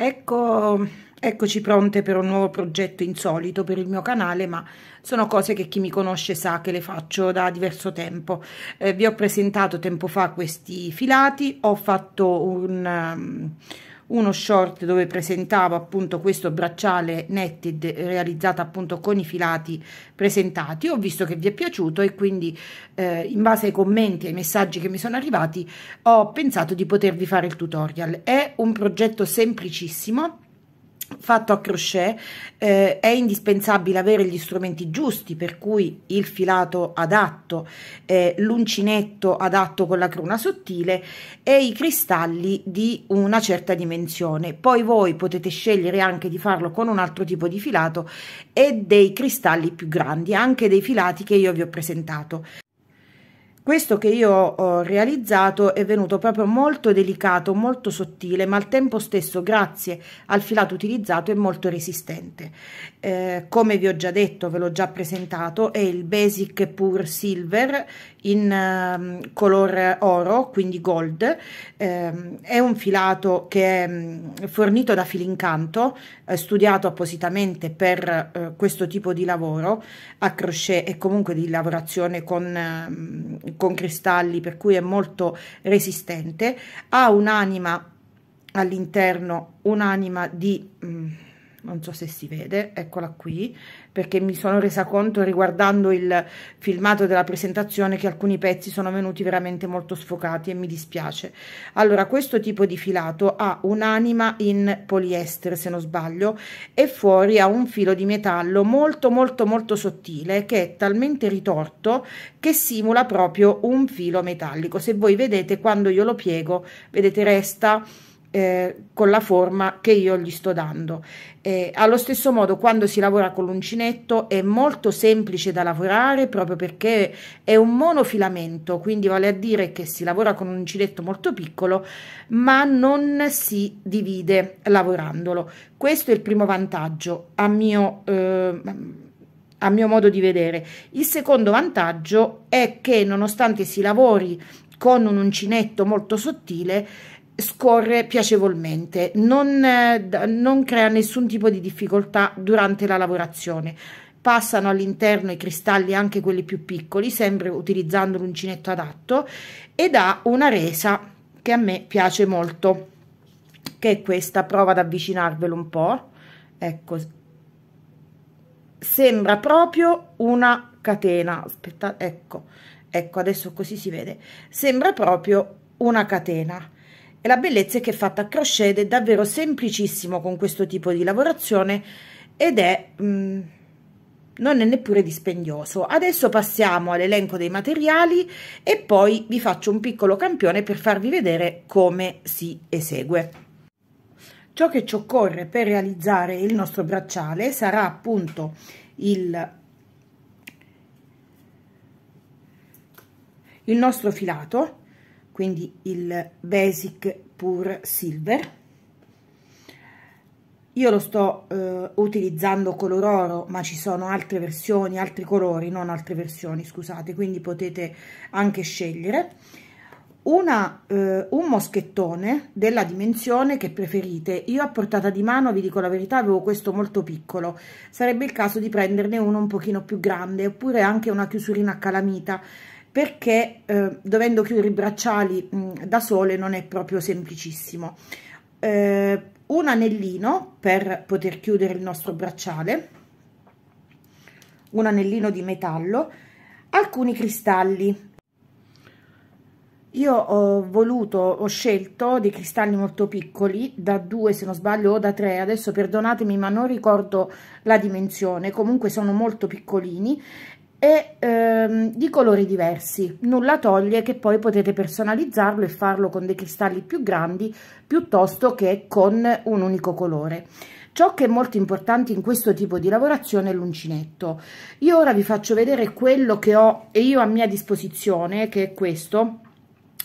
Ecco, eccoci pronte per un nuovo progetto insolito per il mio canale, ma sono cose che chi mi conosce sa che le faccio da diverso tempo. Eh, vi ho presentato tempo fa questi filati, ho fatto un... Um, uno short dove presentavo appunto questo bracciale netted realizzato appunto con i filati presentati ho visto che vi è piaciuto e quindi eh, in base ai commenti e ai messaggi che mi sono arrivati ho pensato di potervi fare il tutorial è un progetto semplicissimo fatto a crochet eh, è indispensabile avere gli strumenti giusti per cui il filato adatto eh, l'uncinetto adatto con la cruna sottile e i cristalli di una certa dimensione poi voi potete scegliere anche di farlo con un altro tipo di filato e dei cristalli più grandi anche dei filati che io vi ho presentato questo che io ho realizzato è venuto proprio molto delicato, molto sottile, ma al tempo stesso grazie al filato utilizzato è molto resistente eh, come vi ho già detto ve l'ho già presentato è il basic pure silver in eh, color oro quindi gold eh, è un filato che è mm, fornito da Filincanto eh, studiato appositamente per eh, questo tipo di lavoro a crochet e comunque di lavorazione con, ehm, con cristalli per cui è molto resistente ha un'anima all'interno un'anima di mh, mm, non so se si vede, eccola qui, perché mi sono resa conto riguardando il filmato della presentazione che alcuni pezzi sono venuti veramente molto sfocati e mi dispiace. Allora, questo tipo di filato ha un'anima in poliestere, se non sbaglio, e fuori ha un filo di metallo molto molto molto sottile che è talmente ritorto che simula proprio un filo metallico. Se voi vedete, quando io lo piego, vedete resta eh, con la forma che io gli sto dando. Eh, allo stesso modo quando si lavora con l'uncinetto è molto semplice da lavorare proprio perché è un monofilamento, quindi vale a dire che si lavora con un uncinetto molto piccolo ma non si divide lavorandolo. Questo è il primo vantaggio a mio... Eh, a mio modo di vedere. Il secondo vantaggio è che nonostante si lavori con un uncinetto molto sottile, scorre piacevolmente, non, eh, non crea nessun tipo di difficoltà durante la lavorazione passano all'interno i cristalli anche quelli più piccoli sempre utilizzando l'uncinetto adatto ed ha una resa che a me piace molto che è questa prova ad avvicinarvelo un po ecco sembra proprio una catena aspetta ecco ecco adesso così si vede sembra proprio una catena la bellezza è che è fatta a crochet è davvero semplicissimo con questo tipo di lavorazione ed è mh, mm, non è neppure dispendioso adesso passiamo all'elenco dei materiali e poi vi faccio un piccolo campione per farvi vedere come si esegue ciò che ci occorre per realizzare il nostro bracciale sarà appunto il il nostro filato quindi il basic pure silver io lo sto eh, utilizzando color oro ma ci sono altre versioni altri colori non altre versioni scusate quindi potete anche scegliere una, eh, un moschettone della dimensione che preferite io a portata di mano vi dico la verità avevo questo molto piccolo sarebbe il caso di prenderne uno un pochino più grande oppure anche una chiusurina a calamita perché eh, dovendo chiudere i bracciali mh, mm, da sole non è proprio semplicissimo eh, un anellino per poter chiudere il nostro bracciale un anellino di metallo alcuni cristalli io ho voluto, ho scelto dei cristalli molto piccoli, da due se non sbaglio o da tre adesso perdonatemi ma non ricordo la dimensione, comunque sono molto piccolini e ehm, di colori diversi nulla toglie che poi potete personalizzarlo e farlo con dei cristalli più grandi piuttosto che con un unico colore ciò che è molto importante in questo tipo di lavorazione è l'uncinetto io ora vi faccio vedere quello che ho e io a mia disposizione che è questo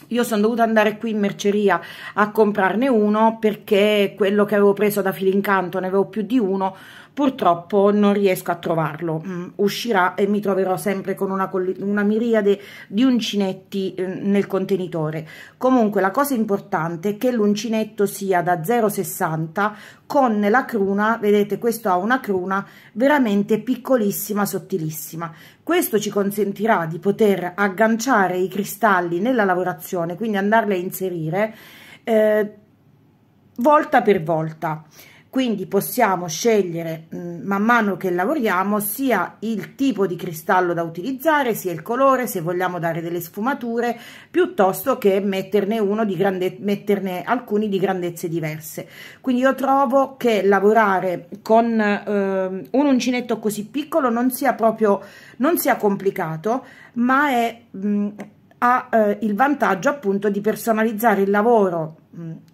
io sono dovuta andare qui in merceria a comprarne uno perché quello che avevo preso da Filincanto ne avevo più di uno purtroppo non riesco a trovarlo, mm, uscirà e mi troverò sempre con una, una miriade di uncinetti eh, nel contenitore. Comunque la cosa importante è che l'uncinetto sia da 0,60 con la cruna, vedete questo ha una cruna veramente piccolissima, sottilissima. Questo ci consentirà di poter agganciare i cristalli nella lavorazione, quindi andarli a inserire eh, volta per volta quindi possiamo scegliere mm, man mano che lavoriamo sia il tipo di cristallo da utilizzare sia il colore se vogliamo dare delle sfumature piuttosto che metterne uno di grande metterne alcuni di grandezze diverse quindi io trovo che lavorare con eh, un uncinetto così piccolo non sia proprio non sia complicato ma è mh, mm, ha eh, il vantaggio appunto di personalizzare il lavoro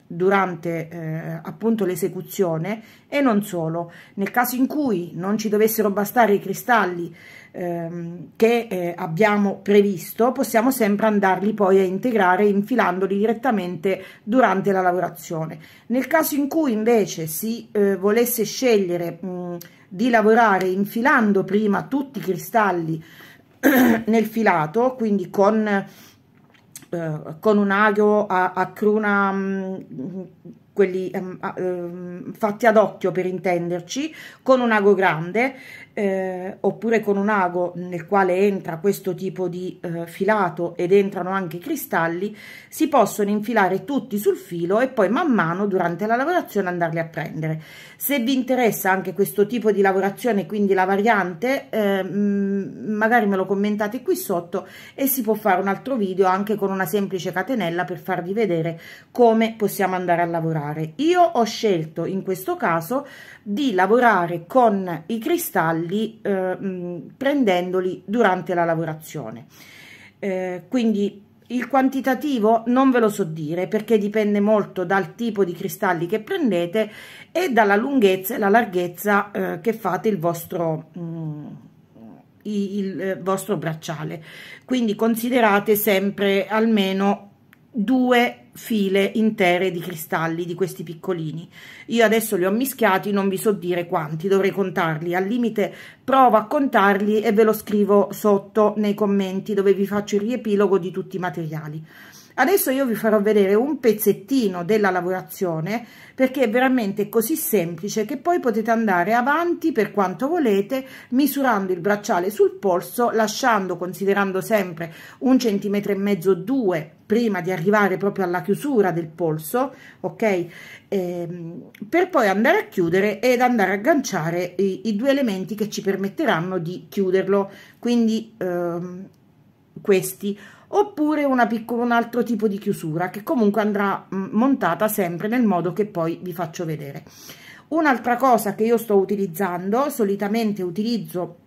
durante eh, appunto l'esecuzione e non solo nel caso in cui non ci dovessero bastare i cristalli ehm, che eh, abbiamo previsto possiamo sempre andarli poi a integrare infilandoli direttamente durante la lavorazione nel caso in cui invece si eh, volesse scegliere mh, di lavorare infilando prima tutti i cristalli nel filato quindi con eh, con un aglio a, a cruna, mh, mm, quelli eh, fatti ad occhio per intenderci, con un ago grande, eh, oppure con un ago nel quale entra questo tipo di eh, filato ed entrano anche i cristalli, si possono infilare tutti sul filo e poi man mano durante la lavorazione andarli a prendere. Se vi interessa anche questo tipo di lavorazione, quindi la variante, eh, mm, magari me lo commentate qui sotto e si può fare un altro video anche con una semplice catenella per farvi vedere come possiamo andare a lavorare. Io ho scelto in questo caso di lavorare con i cristalli eh, prendendoli durante la lavorazione. Eh, quindi il quantitativo non ve lo so dire perché dipende molto dal tipo di cristalli che prendete e dalla lunghezza e la larghezza eh, che fate il vostro, mh, il, il eh, vostro bracciale. Quindi considerate sempre almeno due file intere di cristalli di questi piccolini io adesso li ho mischiati non vi so dire quanti dovrei contarli al limite provo a contarli e ve lo scrivo sotto nei commenti dove vi faccio il riepilogo di tutti i materiali adesso io vi farò vedere un pezzettino della lavorazione perché è veramente così semplice che poi potete andare avanti per quanto volete misurando il bracciale sul polso lasciando considerando sempre un centimetro e mezzo due prima di arrivare proprio alla chiusura del polso ok ehm, per poi andare a chiudere ed andare a agganciare i, i due elementi che ci permetteranno di chiuderlo quindi ehm, questi oppure piccola, un altro tipo di chiusura che comunque andrà mm, montata sempre nel modo che poi vi faccio vedere. Un'altra cosa che io sto utilizzando, solitamente utilizzo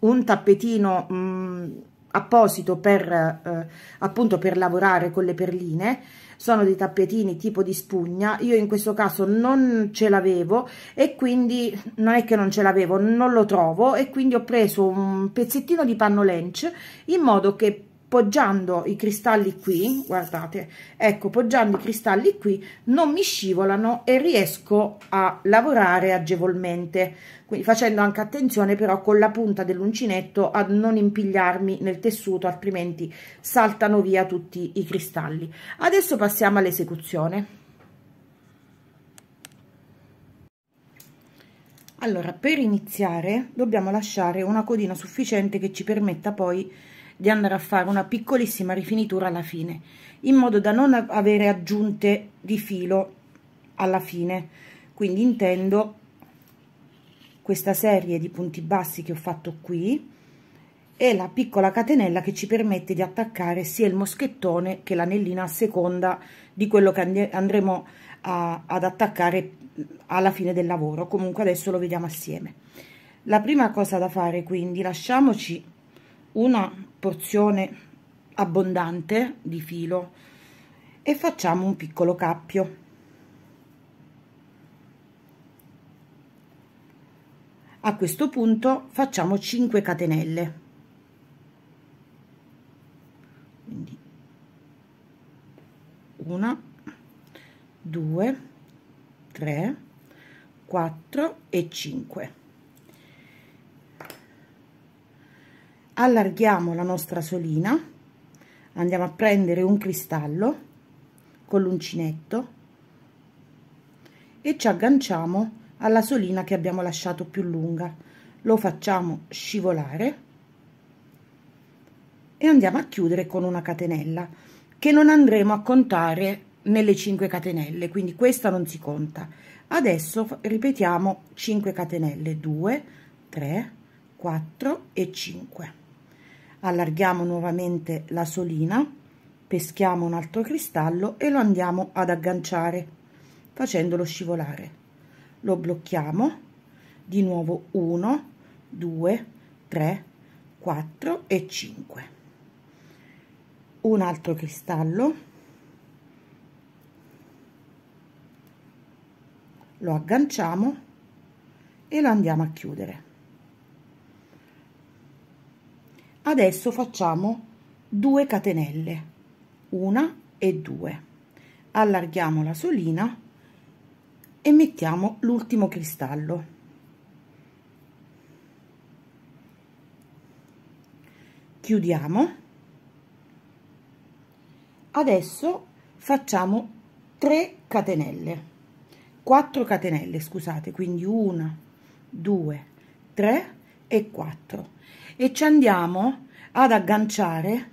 un tappetino mh, mm, apposito per eh, appunto per lavorare con le perline sono dei tappetini tipo di spugna io in questo caso non ce l'avevo e quindi non è che non ce l'avevo non lo trovo e quindi ho preso un pezzettino di panno lench in modo che poggiando i cristalli qui guardate ecco poggiando i cristalli qui non mi scivolano e riesco a lavorare agevolmente quindi facendo anche attenzione però con la punta dell'uncinetto a non impigliarmi nel tessuto altrimenti saltano via tutti i cristalli adesso passiamo all'esecuzione allora per iniziare dobbiamo lasciare una codina sufficiente che ci permetta poi di andare a fare una piccolissima rifinitura alla fine in modo da non avere aggiunte di filo alla fine quindi intendo questa serie di punti bassi che ho fatto qui e la piccola catenella che ci permette di attaccare sia il moschettone che l'anellina a seconda di quello che andremo a, ad attaccare alla fine del lavoro comunque adesso lo vediamo assieme la prima cosa da fare quindi lasciamoci una porzione abbondante di filo e facciamo un piccolo cappio a questo punto facciamo 5 catenelle quindi una, due, tre, quattro e cinque. allarghiamo la nostra solina andiamo a prendere un cristallo con l'uncinetto e ci agganciamo alla solina che abbiamo lasciato più lunga lo facciamo scivolare e andiamo a chiudere con una catenella che non andremo a contare nelle 5 catenelle quindi questa non si conta adesso ripetiamo 5 catenelle 2 3 4 e 5 allarghiamo nuovamente la solina peschiamo un altro cristallo e lo andiamo ad agganciare facendolo scivolare lo blocchiamo di nuovo 1 2 3 4 e 5 un altro cristallo lo agganciamo e lo andiamo a chiudere adesso facciamo 2 catenelle una e due allarghiamo la solina e mettiamo l'ultimo cristallo chiudiamo adesso facciamo 3 catenelle 4 catenelle scusate quindi una due 3 e 4 e ci andiamo ad agganciare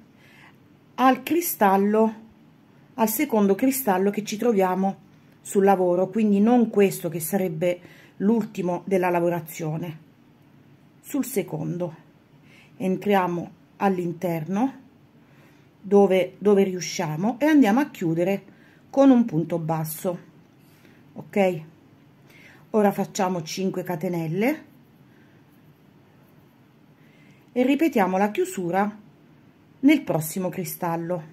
al cristallo al secondo cristallo che ci troviamo sul lavoro quindi non questo che sarebbe l'ultimo della lavorazione sul secondo entriamo all'interno dove, dove riusciamo e andiamo a chiudere con un punto basso ok ora facciamo 5 catenelle e ripetiamo la chiusura nel prossimo cristallo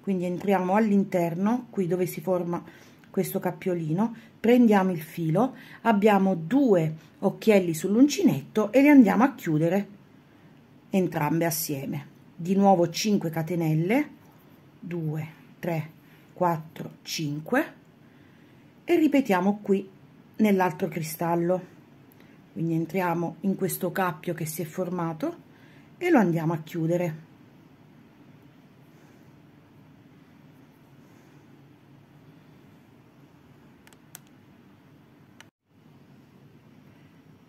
quindi entriamo all'interno qui dove si forma questo cappiolino prendiamo il filo abbiamo due occhielli sull'uncinetto e li andiamo a chiudere entrambe assieme di nuovo 5 catenelle 2 3 4 5 e ripetiamo qui nell'altro cristallo quindi entriamo in questo cappio che si è formato e lo andiamo a chiudere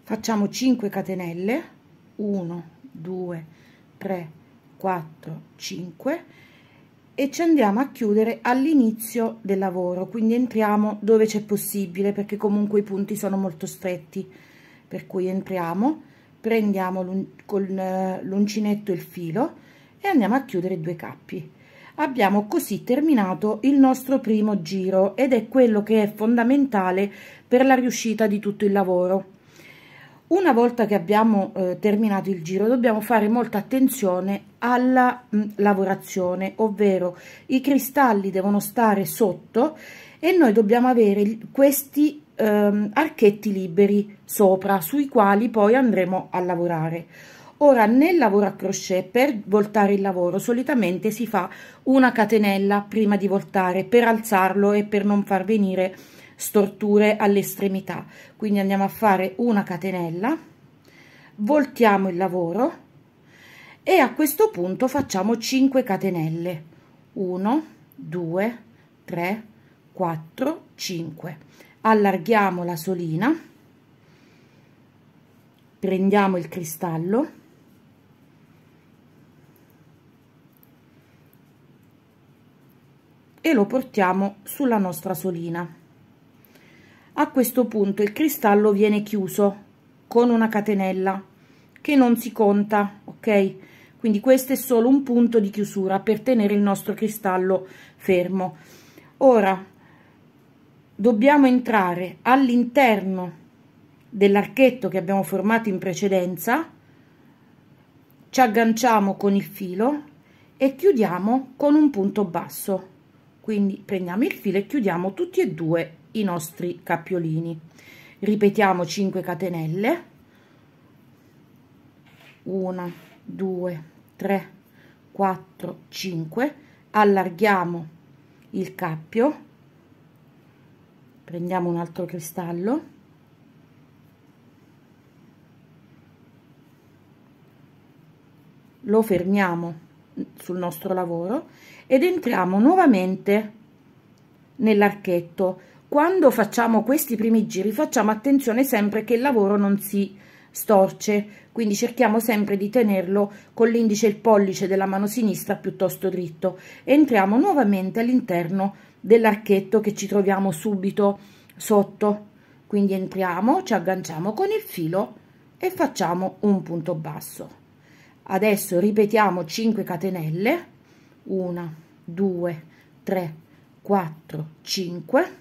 facciamo 5 catenelle 1 2 3 4 5 e ci andiamo a chiudere all'inizio del lavoro quindi entriamo dove c'è possibile perché comunque i punti sono molto stretti per cui entriamo prendiamo con eh, l'uncinetto il filo e andiamo a chiudere due cappi abbiamo così terminato il nostro primo giro ed è quello che è fondamentale per la riuscita di tutto il lavoro una volta che abbiamo eh, terminato il giro dobbiamo fare molta attenzione alla mh, mm, lavorazione ovvero i cristalli devono stare sotto e noi dobbiamo avere questi ehm, archetti liberi sopra sui quali poi andremo a lavorare ora nel lavoro a crochet per voltare il lavoro solitamente si fa una catenella prima di voltare per alzarlo e per non far venire storture all'estremità quindi andiamo a fare una catenella voltiamo il lavoro e a questo punto facciamo 5 catenelle 1 2 3 4 5 allarghiamo la solina prendiamo il cristallo e lo portiamo sulla nostra solina a questo punto il cristallo viene chiuso con una catenella che non si conta ok quindi questo è solo un punto di chiusura per tenere il nostro cristallo fermo ora dobbiamo entrare all'interno dell'archetto che abbiamo formato in precedenza, ci agganciamo con il filo e chiudiamo con un punto basso. Quindi prendiamo il filo e chiudiamo tutti e due i nostri cappiolini. Ripetiamo 5 catenelle. 1, 2, 3, 4, 5. Allarghiamo il cappio prendiamo un altro cristallo lo fermiamo sul nostro lavoro ed entriamo nuovamente nell'archetto quando facciamo questi primi giri facciamo attenzione sempre che il lavoro non si storce quindi cerchiamo sempre di tenerlo con l'indice e il pollice della mano sinistra piuttosto dritto entriamo nuovamente all'interno dell'archetto che ci troviamo subito sotto quindi entriamo ci agganciamo con il filo e facciamo un punto basso adesso ripetiamo 5 catenelle 1 2 3 4 5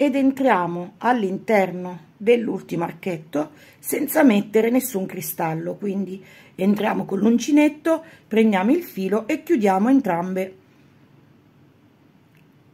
ed entriamo all'interno dell'ultimo archetto senza mettere nessun cristallo quindi entriamo con l'uncinetto prendiamo il filo e chiudiamo entrambe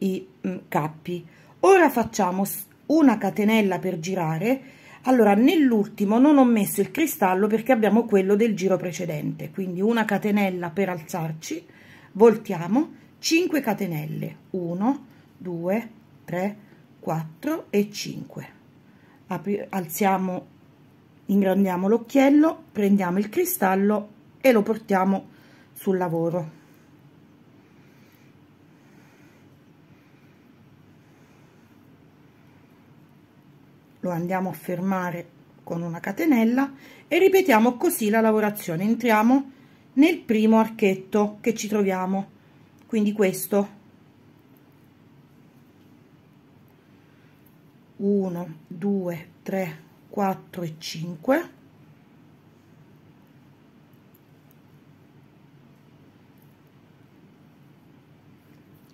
i mm, cappi ora facciamo una catenella per girare allora nell'ultimo non ho messo il cristallo perché abbiamo quello del giro precedente quindi una catenella per alzarci voltiamo 5 catenelle 1 2 3 4 e 5 Apri alziamo ingrandiamo l'occhiello prendiamo il cristallo e lo portiamo sul lavoro lo andiamo a fermare con una catenella e ripetiamo così la lavorazione entriamo nel primo archetto che ci troviamo quindi questo 1 2 3 4 e 5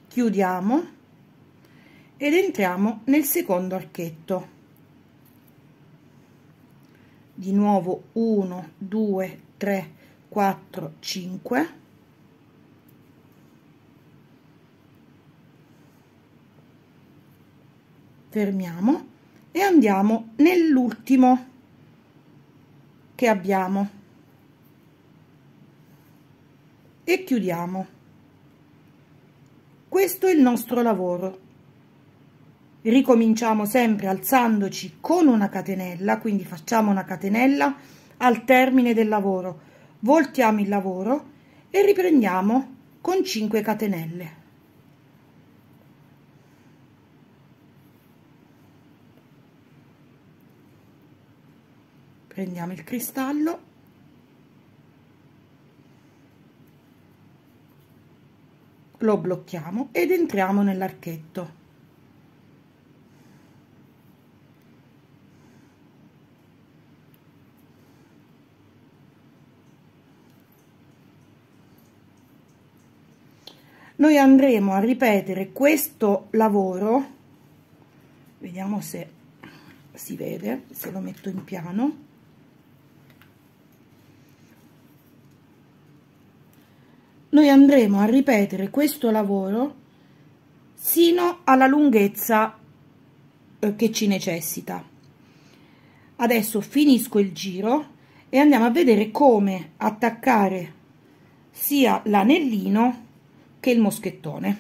chiudiamo ed entriamo nel secondo archetto di nuovo 1 2 3 4 5 fermiamo e andiamo nell'ultimo che abbiamo e chiudiamo questo è il nostro lavoro ricominciamo sempre alzandoci con una catenella quindi facciamo una catenella al termine del lavoro voltiamo il lavoro e riprendiamo con 5 catenelle prendiamo il cristallo lo blocchiamo ed entriamo nell'archetto noi andremo a ripetere questo lavoro vediamo se si vede se lo metto in piano noi andremo a ripetere questo lavoro sino alla lunghezza eh, che ci necessita adesso finisco il giro e andiamo a vedere come attaccare sia l'anellino che il moschettone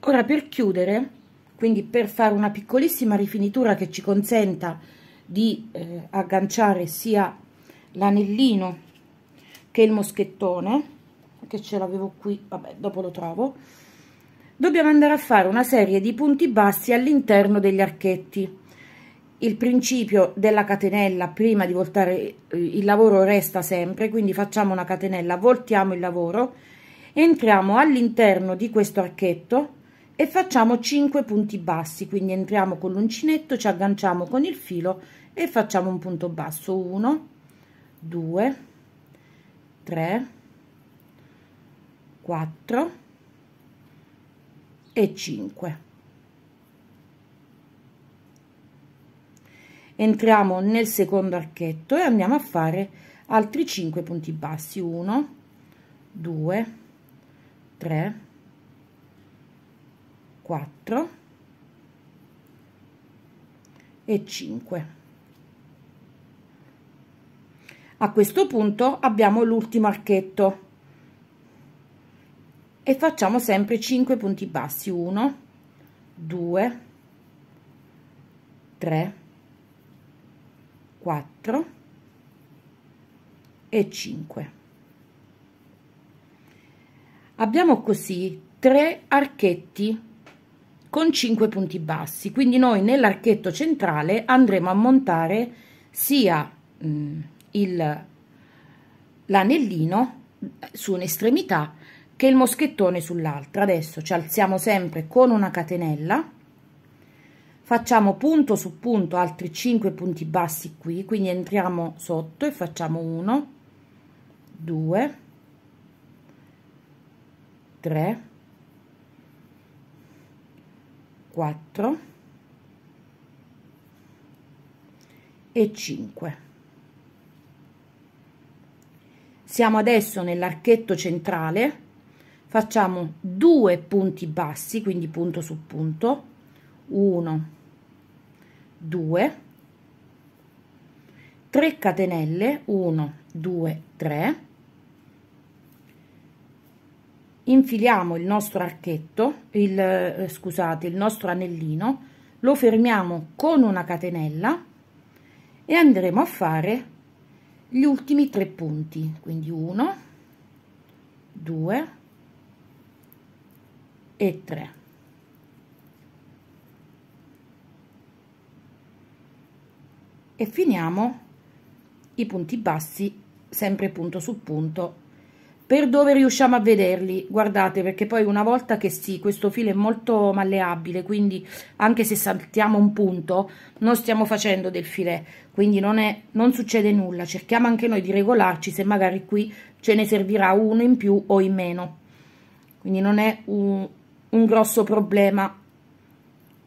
ora per chiudere quindi per fare una piccolissima rifinitura che ci consenta di eh, agganciare sia l'anellino che è il moschettone che ce l'avevo qui vabbè dopo lo trovo dobbiamo andare a fare una serie di punti bassi all'interno degli archetti il principio della catenella prima di voltare eh, il lavoro resta sempre quindi facciamo una catenella voltiamo il lavoro entriamo all'interno di questo archetto e facciamo 5 punti bassi quindi entriamo con l'uncinetto ci agganciamo con il filo e facciamo un punto basso 1 2 3 4 e 5 entriamo nel secondo archetto e andiamo a fare altri 5 punti bassi 1 2 3 4 e 5 a questo punto abbiamo l'ultimo archetto e facciamo sempre 5 punti bassi 1 2 3 4 e 5 abbiamo così tre archetti con 5 punti bassi quindi noi nell'archetto centrale andremo a montare sia mh, mm, il, l'anellino su un'estremità che il moschettone sull'altra. Adesso ci alziamo sempre con una catenella, facciamo punto su punto altri 5 punti bassi qui, quindi entriamo sotto e facciamo 1, 2, 3, 4 e 5 siamo adesso nell'archetto centrale facciamo due punti bassi quindi punto su punto 1 2 3 catenelle 1 2 3 infiliamo il nostro archetto il eh, scusate il nostro anellino lo fermiamo con una catenella e andremo a fare gli ultimi tre punti quindi 1 2 e 3 e finiamo i punti bassi sempre punto su punto per dove riusciamo a vederli guardate perché poi una volta che sì questo filo è molto malleabile quindi anche se saltiamo un punto non stiamo facendo del filet quindi non, è, non succede nulla cerchiamo anche noi di regolarci se magari qui ce ne servirà uno in più o in meno quindi non è un, un grosso problema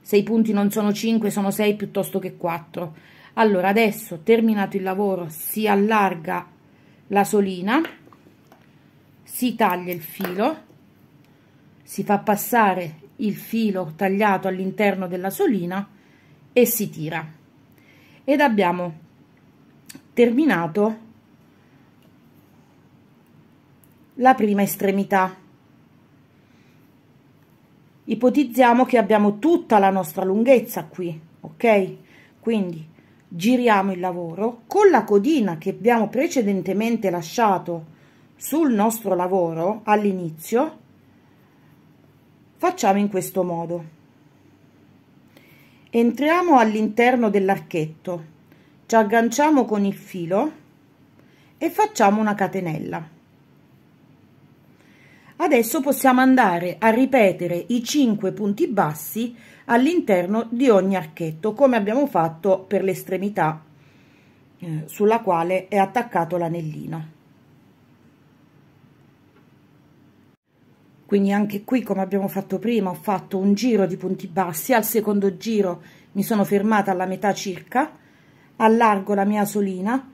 se i punti non sono 5 sono 6 piuttosto che 4 allora adesso terminato il lavoro si allarga la solina si taglia il filo si fa passare il filo tagliato all'interno della solina e si tira ed abbiamo terminato la prima estremità ipotizziamo che abbiamo tutta la nostra lunghezza qui ok quindi giriamo il lavoro con la codina che abbiamo precedentemente lasciato sul nostro lavoro all'inizio facciamo in questo modo entriamo all'interno dell'archetto ci agganciamo con il filo e facciamo una catenella adesso possiamo andare a ripetere i 5 punti bassi all'interno di ogni archetto come abbiamo fatto per l'estremità eh, sulla quale è attaccato l'anellino quindi anche qui come abbiamo fatto prima ho fatto un giro di punti bassi al secondo giro mi sono fermata alla metà circa allargo la mia solina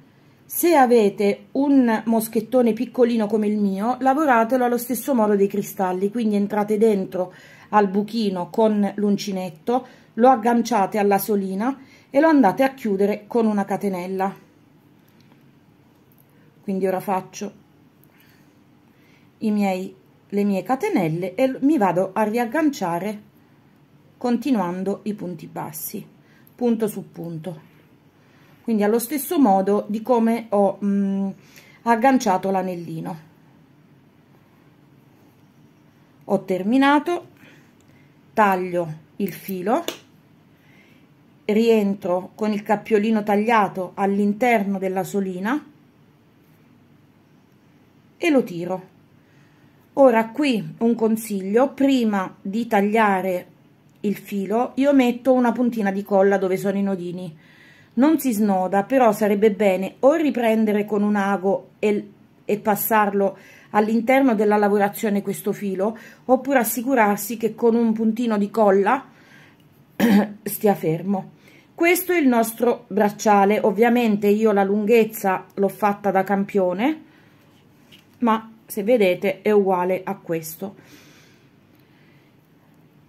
se avete un moschettone piccolino come il mio lavoratelo allo stesso modo dei cristalli quindi entrate dentro al buchino con l'uncinetto lo agganciate alla solina e lo andate a chiudere con una catenella quindi ora faccio i miei le mie catenelle e mi vado a riagganciare continuando i punti bassi punto su punto quindi allo stesso modo di come ho mh, agganciato l'anellino ho terminato taglio il filo rientro con il cappiolino tagliato all'interno della solina e lo tiro ora qui un consiglio prima di tagliare il filo io metto una puntina di colla dove sono i nodini non si snoda però sarebbe bene o riprendere con un ago e, e passarlo all'interno della lavorazione questo filo oppure assicurarsi che con un puntino di colla stia fermo questo è il nostro bracciale ovviamente io la lunghezza l'ho fatta da campione ma se vedete è uguale a questo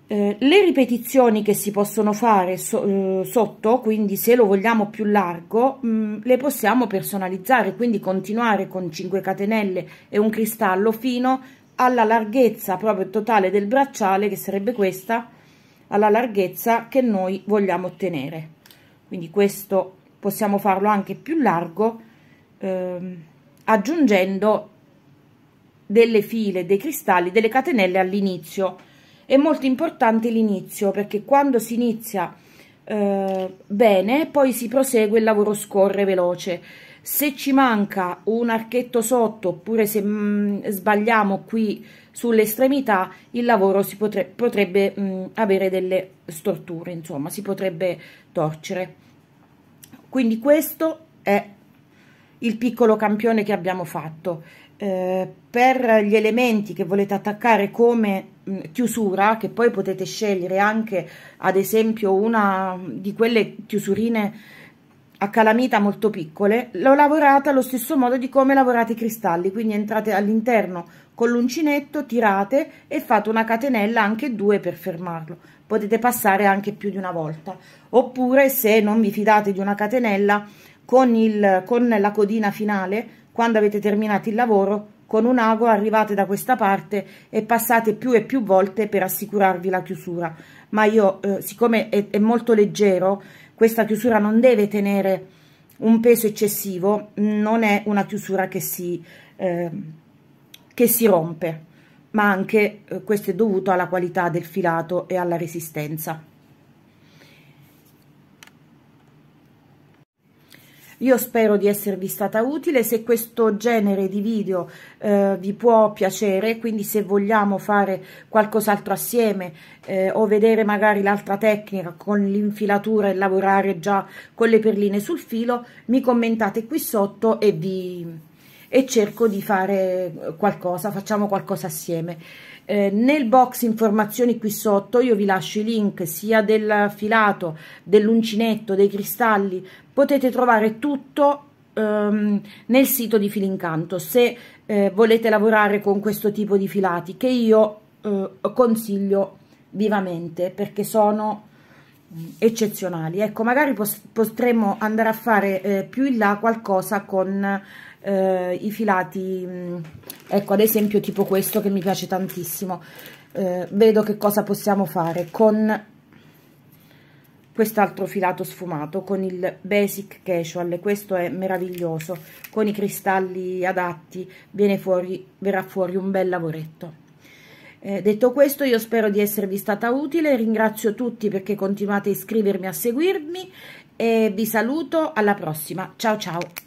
eh, le ripetizioni che si possono fare so, eh, sotto quindi se lo vogliamo più largo mh, mm, le possiamo personalizzare quindi continuare con 5 catenelle e un cristallo fino alla larghezza proprio totale del bracciale che sarebbe questa alla larghezza che noi vogliamo ottenere quindi questo possiamo farlo anche più largo ehm, aggiungendo delle file, dei cristalli, delle catenelle all'inizio. È molto importante l'inizio perché quando si inizia eh, bene poi si prosegue il lavoro scorre veloce. Se ci manca un archetto sotto oppure se mh, mm, sbagliamo qui sulle estremità, il lavoro si potre, potrebbe mh, mm, avere delle storture, insomma si potrebbe torcere. Quindi questo è il piccolo campione che abbiamo fatto eh, per gli elementi che volete attaccare come mh, chiusura che poi potete scegliere anche ad esempio una di quelle chiusurine a calamita molto piccole l'ho lavorata allo stesso modo di come lavorate i cristalli quindi entrate all'interno con l'uncinetto tirate e fate una catenella anche due per fermarlo potete passare anche più di una volta oppure se non vi fidate di una catenella con, il, con la codina finale quando avete terminato il lavoro, con un ago arrivate da questa parte e passate più e più volte per assicurarvi la chiusura. Ma io, eh, siccome è, è, molto leggero, questa chiusura non deve tenere un peso eccessivo, non è una chiusura che si, eh, che si rompe, ma anche eh, questo è dovuto alla qualità del filato e alla resistenza. Io spero di esservi stata utile, se questo genere di video eh, vi può piacere, quindi se vogliamo fare qualcos'altro assieme eh, o vedere magari l'altra tecnica con l'infilatura e lavorare già con le perline sul filo, mi commentate qui sotto e vi, e cerco di fare qualcosa, facciamo qualcosa assieme. Eh, nel box informazioni qui sotto io vi lascio i link sia del filato, dell'uncinetto, dei cristalli, potete trovare tutto ehm, nel sito di Filincanto se eh, volete lavorare con questo tipo di filati che io eh, consiglio vivamente perché sono mm, eccezionali ecco magari potremmo andare a fare eh, più in là qualcosa con eh, i filati mm, ecco ad esempio tipo questo che mi piace tantissimo eh, vedo che cosa possiamo fare con quest'altro filato sfumato con il basic casual questo è meraviglioso con i cristalli adatti viene fuori verrà fuori un bel lavoretto eh, detto questo io spero di esservi stata utile, ringrazio tutti perché continuate a iscrivermi, a seguirmi e vi saluto, alla prossima, ciao ciao!